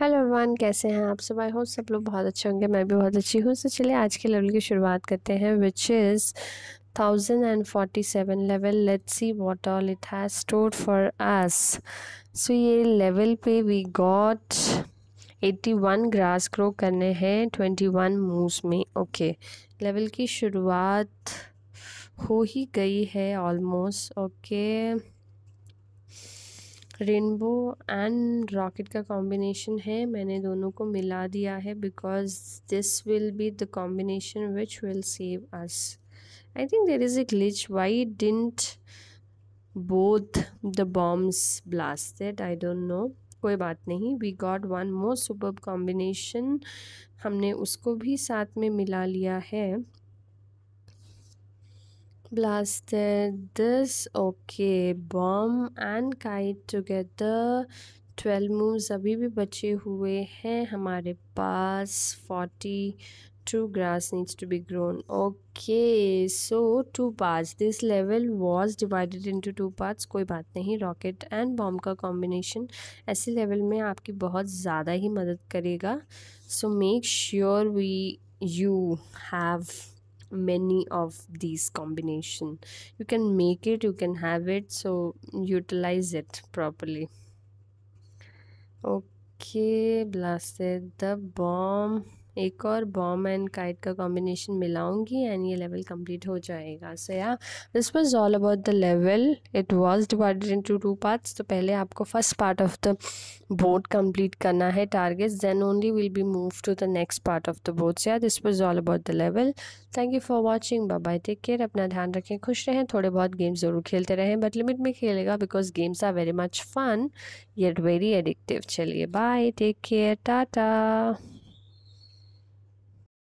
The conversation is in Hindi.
हेलो एवरीवन कैसे हैं आप सब आई होप सब लोग बहुत अच्छे होंगे मैं भी बहुत अच्छी हूँ सो तो चलिए आज के लेवल की शुरुआत करते हैं which is thousand and forty seven level let see what all it has store for us so ये लेवल पे we got eighty one grass grow करने हैं ट्वेंटी वन मूव में ओके लेवल की शुरुआत हो ही गई है almost okay okay. Rainbow and rocket का कॉम्बिनेशन है मैंने दोनों को मिला दिया है because this will be the combination which will save us I think there is a glitch why didn't both the bombs blasted I don't know कोई बात नहीं we got one most super combination हमने उसको भी साथ में मिला लिया है blasted this okay bomb and kite together 12 moves अभी भी बचे हुए हैं हमारे पास 42 grass needs to be grown okay so two parts this level was divided into two parts कोई बात नहीं rocket and bomb का combination ऐसे level में आपकी बहुत ज़्यादा ही मदद करेगा so make sure we you have many of these combination you can make it you can have it so utilize it properly okay blasted the bomb एक और बॉम एंड काइट का कॉम्बिनेशन मिलाऊंगी एंड ये लेवल कंप्लीट हो जाएगा so yeah this was all about the level it was divided into two parts तो पहले आपको first part of the board complete करना है targets then only will be move to the next part of the board so yeah this was all about the level thank you for watching bye bye take care अपना ध्यान रखें खुश रहें थोड़े बहुत गेम्स ज़रूर खेलते रहें बट लिमिट में खेलेगा because games are very much fun yet very addictive चलिए बाय टेक केयर टाटा